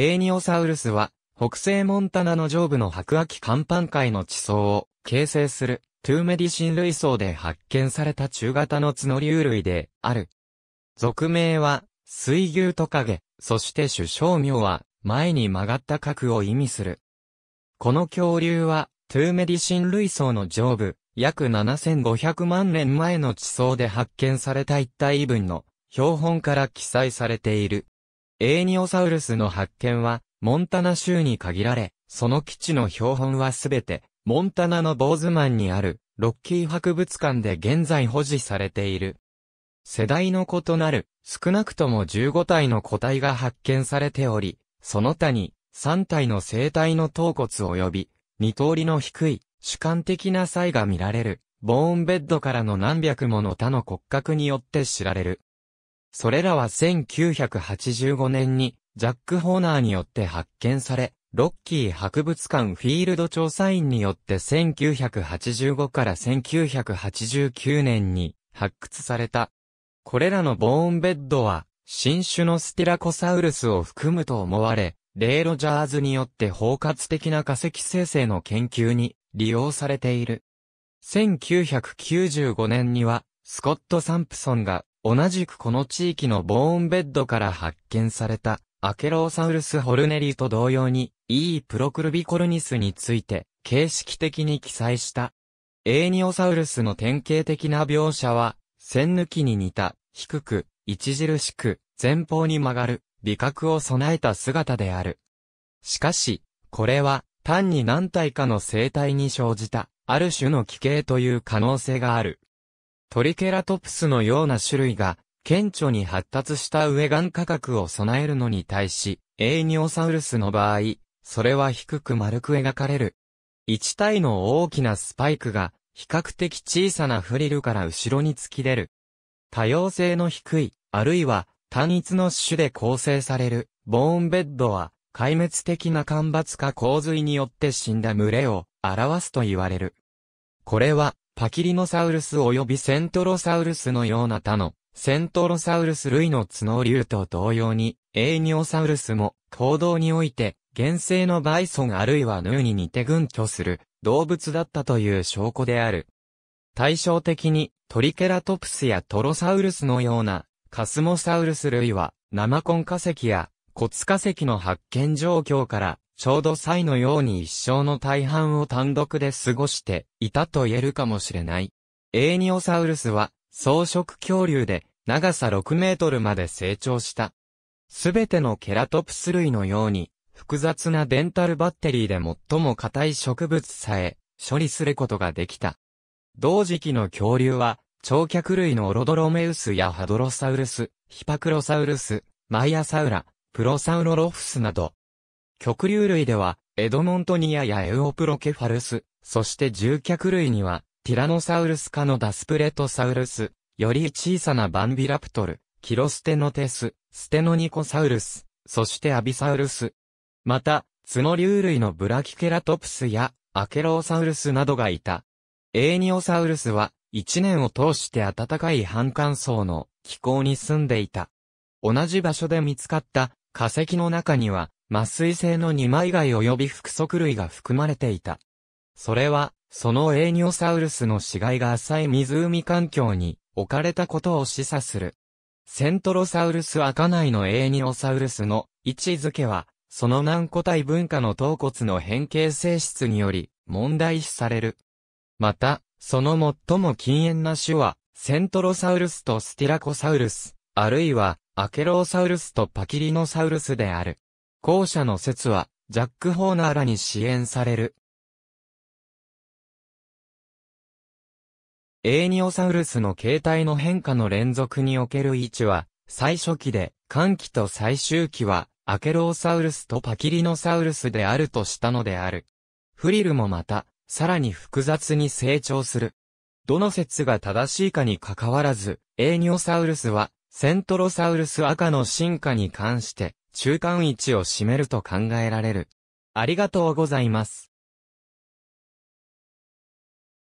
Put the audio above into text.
エーニオサウルスは、北西モンタナの上部の白亜紀甲板海の地層を形成する、トゥーメディシン類層で発見された中型の角竜類である。俗名は、水牛トカゲ、そして首相名は、前に曲がった角を意味する。この恐竜は、トゥーメディシン類層の上部、約7500万年前の地層で発見された一体異の標本から記載されている。エーニオサウルスの発見は、モンタナ州に限られ、その基地の標本はすべて、モンタナのボーズマンにある、ロッキー博物館で現在保持されている。世代の異なる、少なくとも15体の個体が発見されており、その他に、3体の生体の頭骨及び、2通りの低い、主観的な差異が見られる、ボーンベッドからの何百もの他の骨格によって知られる。それらは1985年にジャック・ホーナーによって発見され、ロッキー博物館フィールド調査員によって1985から1989年に発掘された。これらのボーンベッドは、新種のスティラコサウルスを含むと思われ、レイ・ロジャーズによって包括的な化石生成の研究に利用されている。1995年には、スコット・サンプソンが同じくこの地域のボーンベッドから発見されたアケローサウルスホルネリと同様に E プロクルビコルニスについて形式的に記載した。エーニオサウルスの典型的な描写は、線抜きに似た、低く、著しく、前方に曲がる、美覚を備えた姿である。しかし、これは、単に何体かの生態に生じた、ある種の奇形という可能性がある。トリケラトプスのような種類が、顕著に発達した上眼価格を備えるのに対し、エーニオサウルスの場合、それは低く丸く描かれる。一体の大きなスパイクが、比較的小さなフリルから後ろに突き出る。多様性の低い、あるいは単一の種で構成される、ボーンベッドは、壊滅的な干ばつか洪水によって死んだ群れを表すと言われる。これは、パキリノサウルス及びセントロサウルスのような他のセントロサウルス類の角竜と同様に、エーニオサウルスも行動において、原生のバイソンあるいはヌーに似て群居する動物だったという証拠である。対照的にトリケラトプスやトロサウルスのようなカスモサウルス類は生コン化石や骨化石の発見状況からちょうど歳のように一生の大半を単独で過ごしていたと言えるかもしれない。エーニオサウルスは草食恐竜で長さ6メートルまで成長した。すべてのケラトプス類のように複雑なデンタルバッテリーで最も硬い植物さえ処理することができた。同時期の恐竜は、長脚類のオロドロメウスやハドロサウルス、ヒパクロサウルス、マイアサウラ、プロサウロロフスなど、極竜類では、エドモントニアやエウオプロケファルス、そして獣脚類には、ティラノサウルス科のダスプレトサウルス、より小さなバンビラプトル、キロステノテス、ステノニコサウルス、そしてアビサウルス。また、ツノ竜類のブラキケラトプスやアケローサウルスなどがいた。エーニオサウルスは、一年を通して暖かい半乾燥の気候に住んでいた。同じ場所で見つかった化石の中には、麻酔性の二枚貝及び複足類が含まれていた。それは、そのエーニオサウルスの死骸が浅い湖環境に置かれたことを示唆する。セントロサウルス赤内のエーニオサウルスの位置づけは、その軟個体文化の頭骨の変形性質により問題視される。また、その最も禁煙な種は、セントロサウルスとスティラコサウルス、あるいはアケローサウルスとパキリノサウルスである。後者の説は、ジャック・ホーナーらに支援される。エーニオサウルスの形態の変化の連続における位置は、最初期で、寒期と最終期は、アケローサウルスとパキリノサウルスであるとしたのである。フリルもまた、さらに複雑に成長する。どの説が正しいかにかかわらず、エーニオサウルスは、セントロサウルス赤の進化に関して、中間位置を占めると考えられる。ありがとうございます。